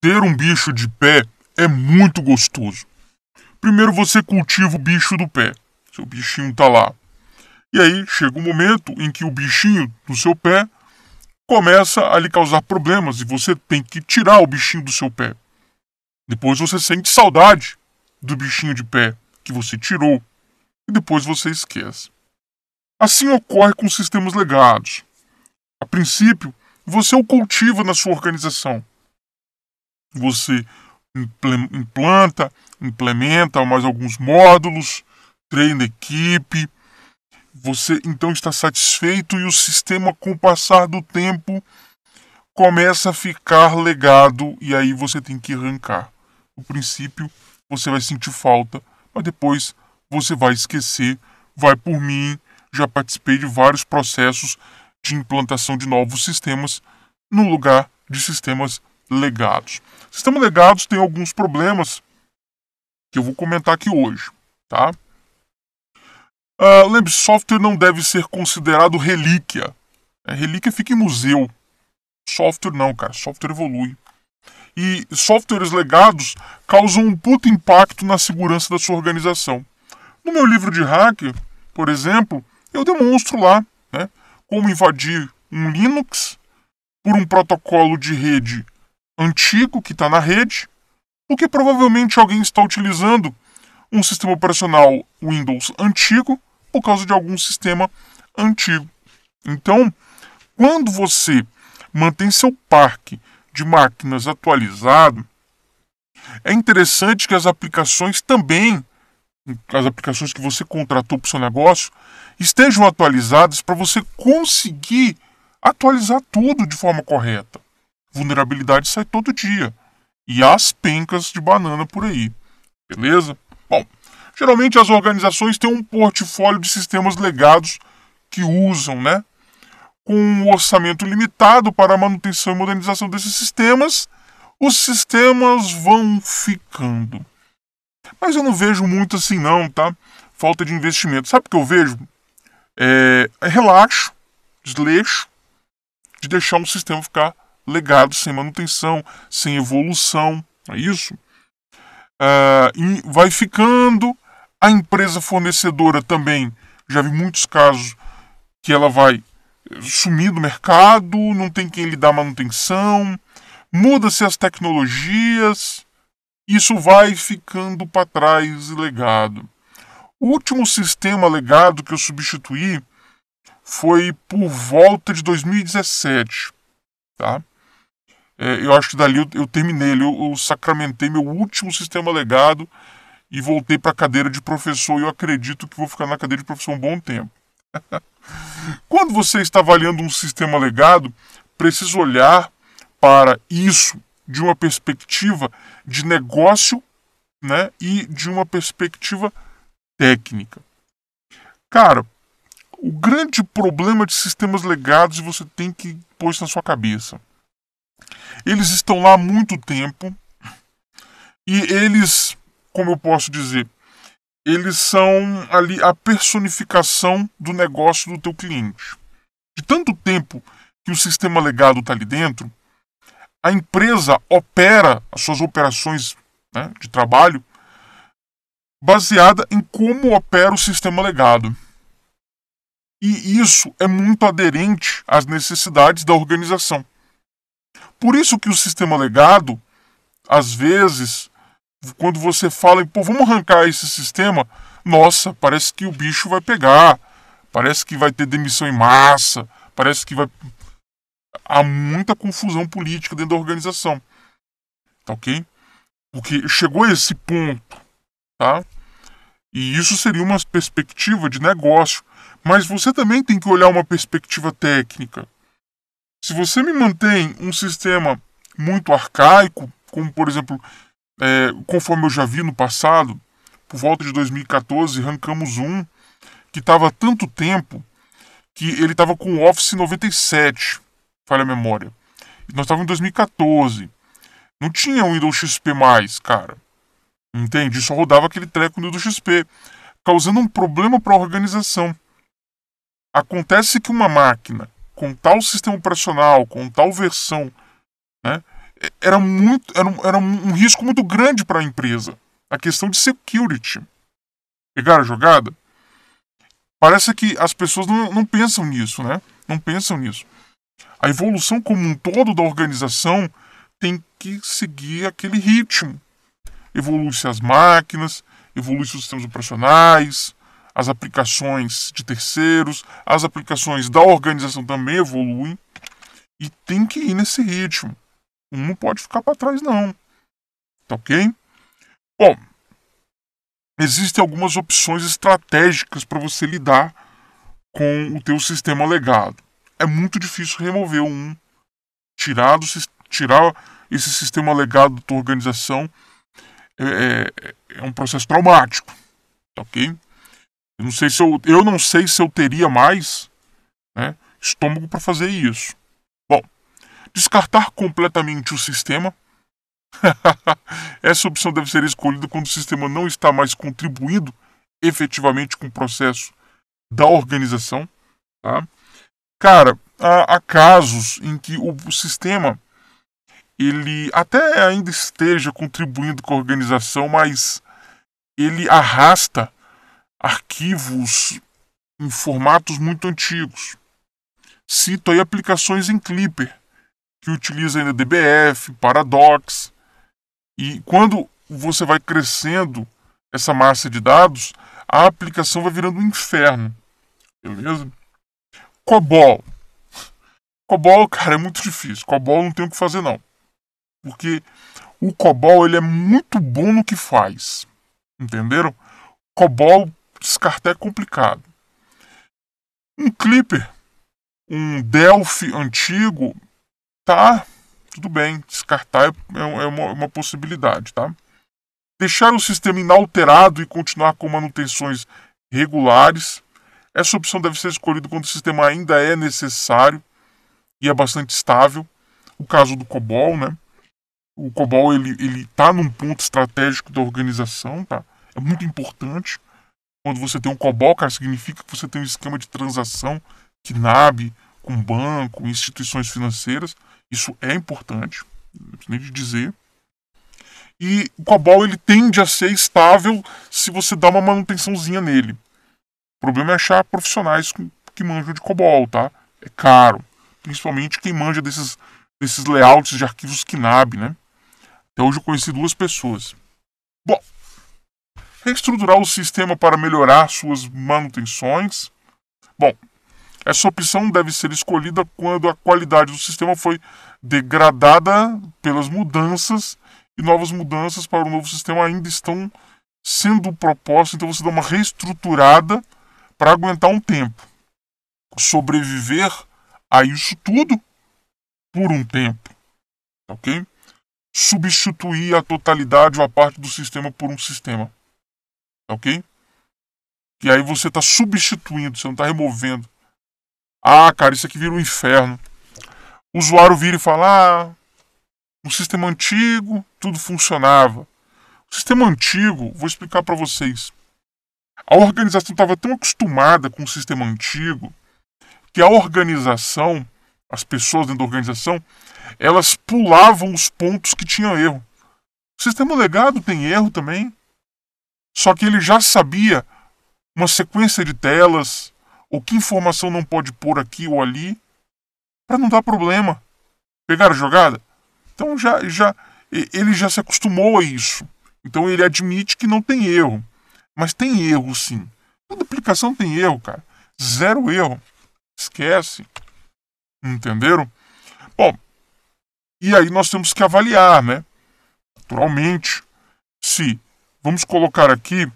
ter um bicho de pé é muito gostoso. Primeiro você cultiva o bicho do pé. Seu bichinho tá lá. E aí chega o um momento em que o bichinho do seu pé começa a lhe causar problemas e você tem que tirar o bichinho do seu pé. Depois você sente saudade do bichinho de pé que você tirou e depois você esquece. Assim ocorre com sistemas legados. A princípio, você o cultiva na sua organização você implanta, implementa mais alguns módulos, treina equipe. Você então está satisfeito e o sistema, com o passar do tempo, começa a ficar legado e aí você tem que arrancar. No princípio, você vai sentir falta, mas depois você vai esquecer. Vai por mim, já participei de vários processos de implantação de novos sistemas no lugar de sistemas legados sistema legados tem alguns problemas que eu vou comentar aqui hoje, tá? Uh, ah, lembre software não deve ser considerado relíquia. É, relíquia fica em museu. Software não, cara. Software evolui. E softwares legados causam um puto impacto na segurança da sua organização. No meu livro de hack, por exemplo, eu demonstro lá né, como invadir um Linux por um protocolo de rede antigo que está na rede, porque provavelmente alguém está utilizando um sistema operacional Windows antigo por causa de algum sistema antigo. Então, quando você mantém seu parque de máquinas atualizado, é interessante que as aplicações também, as aplicações que você contratou para o seu negócio, estejam atualizadas para você conseguir atualizar tudo de forma correta. Vulnerabilidade sai todo dia. E as pencas de banana por aí. Beleza? Bom, geralmente as organizações têm um portfólio de sistemas legados que usam, né? Com um orçamento limitado para a manutenção e modernização desses sistemas, os sistemas vão ficando. Mas eu não vejo muito assim não, tá? Falta de investimento. Sabe o que eu vejo? É, é relaxo, desleixo, de deixar um sistema ficar legado sem manutenção, sem evolução, é isso? Ah, vai ficando, a empresa fornecedora também, já vi muitos casos que ela vai eh, sumir do mercado, não tem quem lhe dar manutenção, muda-se as tecnologias, isso vai ficando para trás e legado. O último sistema legado que eu substituí foi por volta de 2017, tá? é, eu acho que dali eu, eu terminei, eu, eu sacramentei meu último sistema legado e voltei para a cadeira de professor. E eu acredito que vou ficar na cadeira de professor um bom tempo. Quando você está avaliando um sistema legado, precisa olhar para isso de uma perspectiva de negócio né, e de uma perspectiva técnica. Cara, o grande problema de sistemas legados você tem que pôr isso na sua cabeça. Eles estão lá há muito tempo e eles, como eu posso dizer, eles são ali a personificação do negócio do teu cliente. De tanto tempo que o sistema legado está ali dentro, a empresa opera as suas operações né, de trabalho baseada em como opera o sistema legado. E isso é muito aderente às necessidades da organização. Por isso que o sistema legado, às vezes, quando você fala em, pô, vamos arrancar esse sistema, nossa, parece que o bicho vai pegar, parece que vai ter demissão em massa, parece que vai. Há muita confusão política dentro da organização. Tá ok? Porque chegou a esse ponto, tá? E isso seria uma perspectiva de negócio. Mas você também tem que olhar uma perspectiva técnica. Se você me mantém um sistema muito arcaico, como por exemplo, é, conforme eu já vi no passado, por volta de 2014, arrancamos um que estava tanto tempo que ele estava com o Office 97, falha a memória. nós estávamos em 2014. Não tinha o Windows XP mais, cara. Entende? Só rodava aquele treco no Windows XP, causando um problema para a organização. Acontece que uma máquina com tal sistema operacional, com tal versão, né? Era, muito, era, um, era um risco muito grande para a empresa. A questão de security. Pegaram a jogada? Parece que as pessoas não, não pensam nisso, né? Não pensam nisso. A evolução como um todo da organização tem que seguir aquele ritmo. Evolui-se as máquinas, evolui-se os sistemas operacionais, as aplicações de terceiros, as aplicações da organização também evoluem e tem que ir nesse ritmo. Um não pode ficar para trás, não. Tá ok? Bom, existem algumas opções estratégicas para você lidar com o teu sistema legado. É muito difícil remover um, tirar, do, tirar esse sistema legado da tua organização é, é, é um processo traumático, tá ok? Eu não sei se eu, eu não sei se eu teria mais né, estômago para fazer isso. Bom, descartar completamente o sistema. Essa opção deve ser escolhida quando o sistema não está mais contribuindo efetivamente com o processo da organização. Tá? Cara, há, há casos em que o, o sistema ele até ainda esteja contribuindo com a organização, mas ele arrasta arquivos em formatos muito antigos. Cito aí aplicações em Clipper, que utilizam ainda DBF, Paradox. E quando você vai crescendo essa massa de dados, a aplicação vai virando um inferno. Beleza? Cobol. Cobol, cara, é muito difícil. Cobol não tem o que fazer, não. Porque o Cobol ele é muito bom no que faz. Entenderam? Cobol descartar é complicado. Um Clipper, um Delphi antigo, tá? Tudo bem, descartar é, é, é, uma, é uma possibilidade, tá? Deixar o sistema inalterado e continuar com manutenções regulares. Essa opção deve ser escolhida quando o sistema ainda é necessário e é bastante estável. O caso do COBOL, né? O COBOL ele ele tá num ponto estratégico da organização, tá? É muito importante. Quando você tem um COBOL, cara, significa que você tem um esquema de transação que Nab com banco, instituições financeiras. Isso é importante, não preciso nem de dizer. E o COBOL ele tende a ser estável se você dá uma manutençãozinha nele. O problema é achar profissionais que manjam de COBOL, tá? É caro. Principalmente quem manja desses, desses layouts de arquivos KNAB, né? Até hoje eu conheci duas pessoas. Bom, reestruturar o sistema para melhorar suas manutenções. Bom, essa opção deve ser escolhida quando a qualidade do sistema foi degradada pelas mudanças e novas mudanças para o novo sistema ainda estão sendo propostas, então você dá uma reestruturada para aguentar um tempo. Sobreviver a isso tudo por um tempo. Ok? Substituir a totalidade ou a parte do sistema por um sistema ok? Que aí você está substituindo, você não está removendo. Ah, cara, isso aqui vira um inferno. O usuário vira e fala: ah, no sistema antigo tudo funcionava. O sistema antigo, vou explicar para vocês. A organização estava tão acostumada com o sistema antigo que a organização, as pessoas dentro da organização, elas pulavam os pontos que tinham erro. O sistema legado tem erro também. Só que ele já sabia uma sequência de telas, o que informação não pode pôr aqui ou ali, para não dar problema. Pegaram a jogada? Então já, já ele já se acostumou a isso. Então ele admite que não tem erro. Mas tem erro sim. Toda aplicação tem erro, cara. Zero erro. Esquece. Entenderam? Bom, e aí nós temos que avaliar, né? Naturalmente, se vamos colocar aqui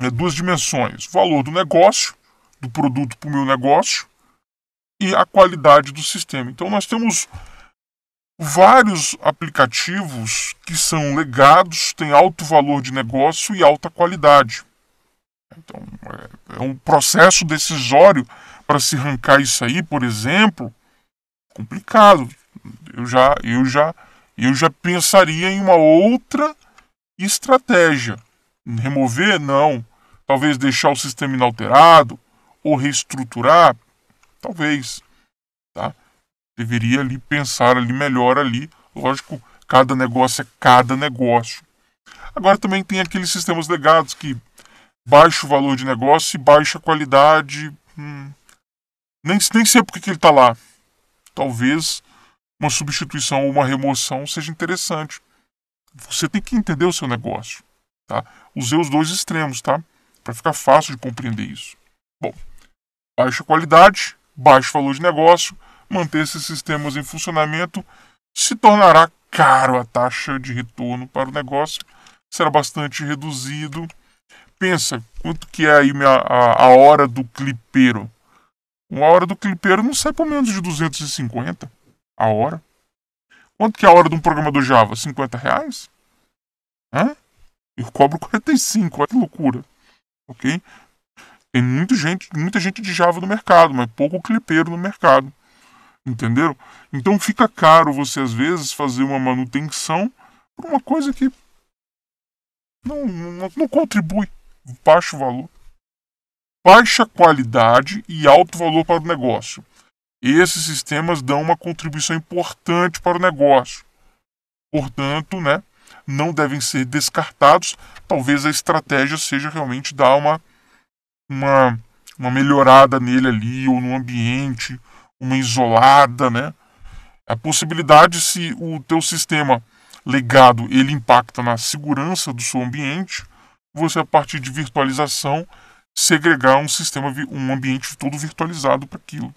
é, duas dimensões: o valor do negócio, do produto para o meu negócio, e a qualidade do sistema. Então, nós temos vários aplicativos que são legados, têm alto valor de negócio e alta qualidade. Então, é, é um processo decisório para se arrancar isso aí, por exemplo, complicado. Eu já, eu já, eu já pensaria em uma outra e estratégia. Remover, não. Talvez deixar o sistema inalterado ou reestruturar, talvez. Tá? Deveria ali pensar ali melhor ali. Lógico, cada negócio é cada negócio. Agora também tem aqueles sistemas legados que baixo valor de negócio e baixa qualidade. Hum, nem, nem sei porque que ele está lá. Talvez uma substituição ou uma remoção seja interessante você tem que entender o seu negócio. Tá? Usei os dois extremos, tá? Para ficar fácil de compreender isso. Bom, baixa qualidade, baixo valor de negócio, manter esses sistemas em funcionamento se tornará caro. A taxa de retorno para o negócio será bastante reduzido. Pensa, quanto que é aí minha, a, a hora do clipeiro? Uma hora do clipeiro não sai por menos de 250 a hora. Quanto que é a hora de um programador Java? 50 reais? Hã? Eu cobro 45, olha que loucura. Ok? Tem muita gente, muita gente de Java no mercado, mas pouco clipeiro no mercado. Entenderam? Então fica caro você às vezes fazer uma manutenção por uma coisa que não, não, não contribui. Baixo valor. Baixa qualidade e alto valor para o negócio esses sistemas dão uma contribuição importante para o negócio. Portanto, né, não devem ser descartados. Talvez a estratégia seja realmente dar uma, uma, uma melhorada nele ali, ou no ambiente, uma isolada, né? A possibilidade se o teu sistema legado ele impacta na segurança do seu ambiente, você a partir de virtualização segregar um sistema, um ambiente todo virtualizado para aquilo.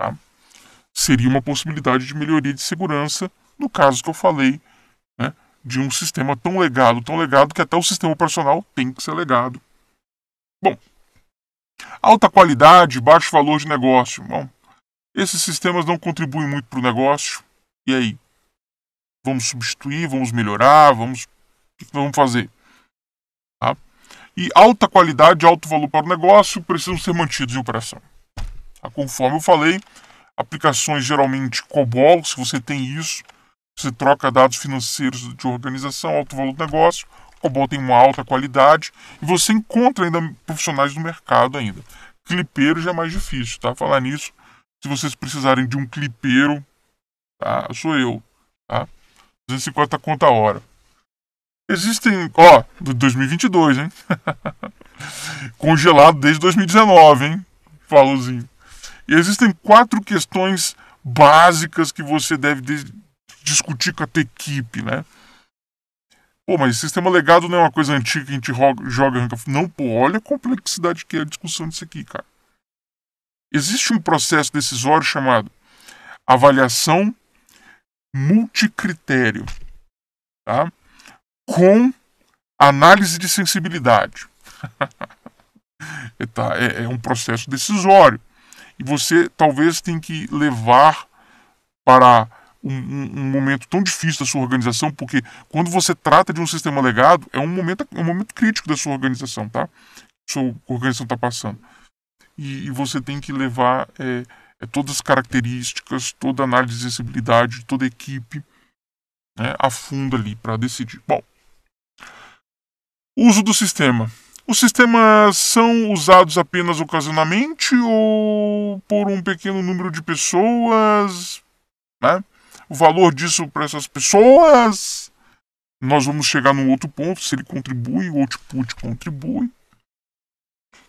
Tá? Seria uma possibilidade de melhoria de segurança no caso que eu falei né, de um sistema tão legado, tão legado que até o sistema operacional tem que ser legado. Bom, alta qualidade, baixo valor de negócio. Bom, esses sistemas não contribuem muito para o negócio. E aí? Vamos substituir, vamos melhorar, vamos. O que vamos fazer? Tá? E alta qualidade, alto valor para o negócio precisam ser mantidos em operação. Ah, conforme eu falei, aplicações geralmente COBOL, se você tem isso, você troca dados financeiros de organização, alto valor do negócio, COBOL tem uma alta qualidade e você encontra ainda profissionais no mercado ainda. Clipeiro já é mais difícil, tá? Falar nisso, se vocês precisarem de um clipeiro, tá? Sou eu, tá? 250 conta a hora. Existem, ó, 2022, hein? Congelado desde 2019, hein? Falouzinho. E existem quatro questões básicas que você deve discutir com a tua equipe, né? Pô, mas sistema legado não é uma coisa antiga que a gente joga Não, pô, olha a complexidade que é a discussão disso aqui, cara. Existe um processo decisório chamado avaliação multicritério, tá? Com análise de sensibilidade. tá, é, é um processo decisório. E você talvez tem que levar para um, um, um, momento tão difícil da sua organização, porque quando você trata de um sistema legado, é um momento, é um momento crítico da sua organização, tá? Sua organização está passando. E, e, você tem que levar é, é, todas as características, toda a análise de sensibilidade, toda a equipe né, a fundo ali para decidir. Bom, uso do sistema. Os sistemas são usados apenas ocasionalmente ou por um pequeno número de pessoas? Né? O valor disso para essas pessoas? Nós vamos chegar num outro ponto, se ele contribui, o output contribui.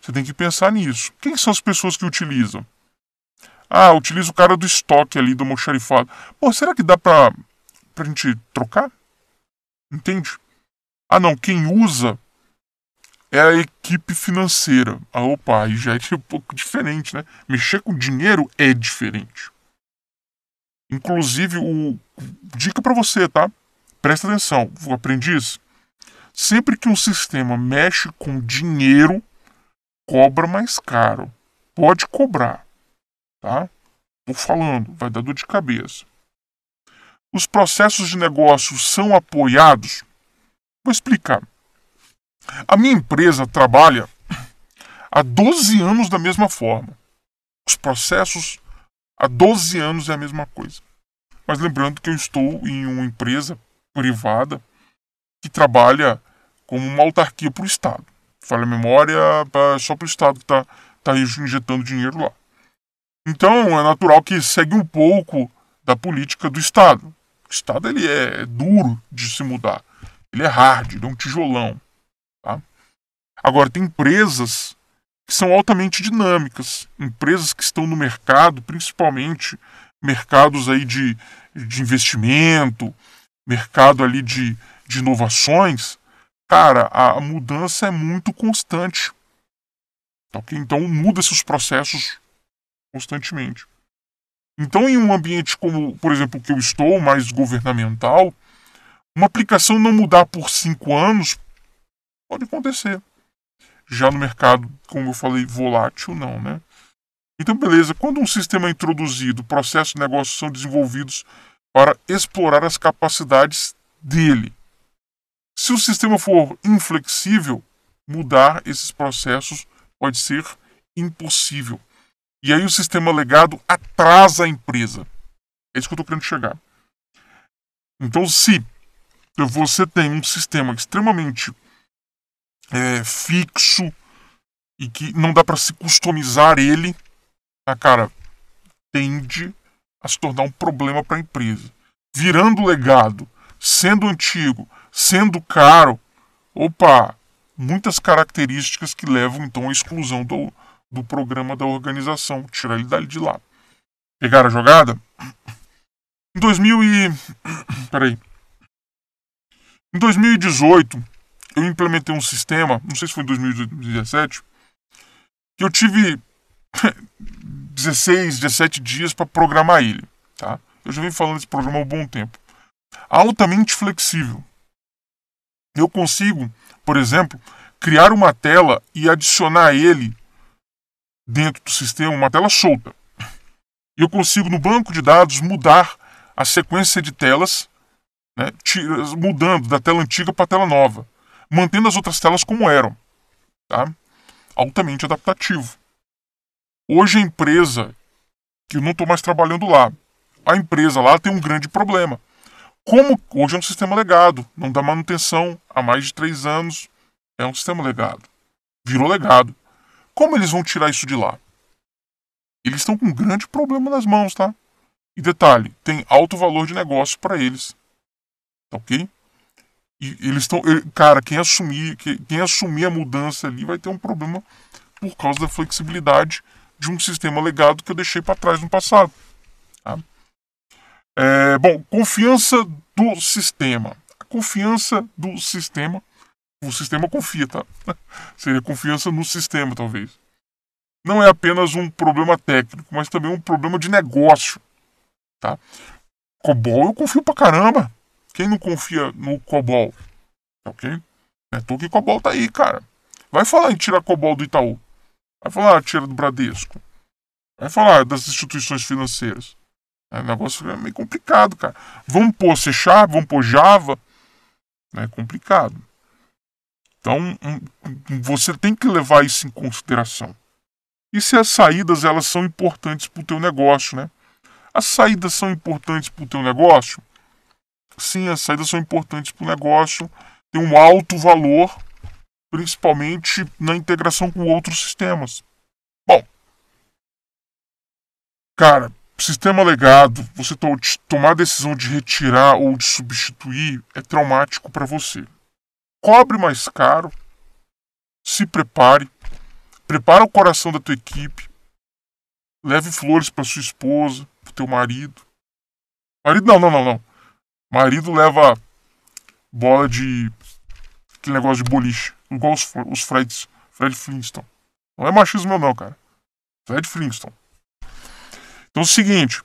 Você tem que pensar nisso. Quem são as pessoas que utilizam? Ah, utiliza o cara do estoque ali do moxarifado. Pô, será que dá para a gente trocar? Entende? Ah, não, quem usa é a equipe financeira. Ah, opa, aí já é tipo, um pouco diferente, né? Mexer com dinheiro é diferente. Inclusive, o dica para você, tá? Presta atenção, aprendiz. Sempre que um sistema mexe com dinheiro, cobra mais caro. Pode cobrar, tá? Vou falando, vai dar dor de cabeça. Os processos de negócio são apoiados? Vou explicar. A minha empresa trabalha há 12 anos da mesma forma. Os processos há 12 anos é a mesma coisa. Mas lembrando que eu estou em uma empresa privada que trabalha como uma autarquia para o Estado. fala a memória, só para o Estado que está tá, tá injetando dinheiro lá. Então é natural que segue um pouco da política do Estado. O Estado ele é duro de se mudar. Ele é hard, ele é um tijolão. Tá? Agora, tem empresas que são altamente dinâmicas, empresas que estão no mercado, principalmente mercados aí de, de investimento, mercado ali de, de inovações, cara, a, mudança é muito constante. Tá, Então muda-se os processos constantemente. Então, em um ambiente como, por exemplo, que eu estou, mais governamental, uma aplicação não mudar por cinco anos Pode acontecer. Já no mercado, como eu falei, volátil, não, né? Então, beleza, quando um sistema é introduzido, processos e negócios são desenvolvidos para explorar as capacidades dele. Se o sistema for inflexível, mudar esses processos pode ser impossível. E aí o sistema legado atrasa a empresa. É isso que eu estou querendo chegar. Então, se você tem um sistema extremamente é, fixo e que não dá para se customizar ele, a tá, cara, tende a se tornar um problema para a empresa. Virando legado, sendo antigo, sendo caro, opa, muitas características que levam então à exclusão do, do programa da organização, tirar ele dali de lá. Pegaram a jogada? Em 2000 e... Peraí. Em 2018, eu implementei um sistema, não sei se foi em 2017, que eu tive 16, 17 dias para programar ele. Tá? Eu já venho falando desse programa há um bom tempo. Altamente flexível. Eu consigo, por exemplo, criar uma tela e adicionar ele dentro do sistema, uma tela solta. Eu consigo, no banco de dados, mudar a sequência de telas, né, mudando da tela antiga para a tela nova mantendo as outras telas como eram. Tá? Altamente adaptativo. Hoje a empresa, que eu não estou mais trabalhando lá, a empresa lá tem um grande problema. Como hoje é um sistema legado, não dá manutenção há mais de três anos, é um sistema legado. Virou legado. Como eles vão tirar isso de lá? Eles estão com um grande problema nas mãos, tá? E detalhe, tem alto valor de negócio para eles. Tá ok? E eles estão. Eh, cara, quem assumir, quem assumir a mudança ali vai ter um problema por causa da flexibilidade de um sistema legado que eu deixei para trás no passado. Tá? É, bom, confiança do sistema. A confiança do sistema. O sistema confia, tá? Seria confiança no sistema, talvez. Não é apenas um problema técnico, mas também um problema de negócio. Tá? Cobol eu confio pra caramba. Quem não confia no COBOL? Ok? É que COBOL tá aí, cara. Vai falar em tirar COBOL do Itaú. Vai falar em tira do Bradesco. Vai falar das instituições financeiras. É um negócio é meio complicado, cara. Vamos pôr C Sharp, vamos pôr Java. É complicado. Então, hum, hum, você tem que levar isso em consideração. E se as saídas elas são importantes para o teu negócio, né? As saídas são importantes para o teu negócio? Sim, as saídas são importantes para o negócio, tem um alto valor, principalmente na integração com outros sistemas. Bom, cara, sistema legado, você tomar a decisão de retirar ou de substituir é traumático para você. Cobre mais caro, se prepare, prepara o coração da tua equipe, leve flores para sua esposa, para o teu marido. Marido não, não, não, não. Marido leva bola de. aquele negócio de boliche. Igual os, os Freds. Fred Flintstone. Não é machismo meu, não, cara. Fred Flintstone. Então é o seguinte.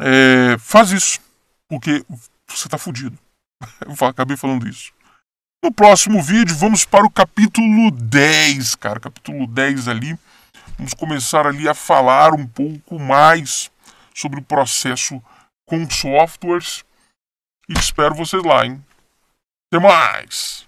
É, faz isso. Porque você tá fudido. Eu acabei falando isso. No próximo vídeo, vamos para o capítulo 10, cara. Capítulo 10 ali. Vamos começar ali a falar um pouco mais sobre o processo com softwares e espero vocês lá, hein? Até mais!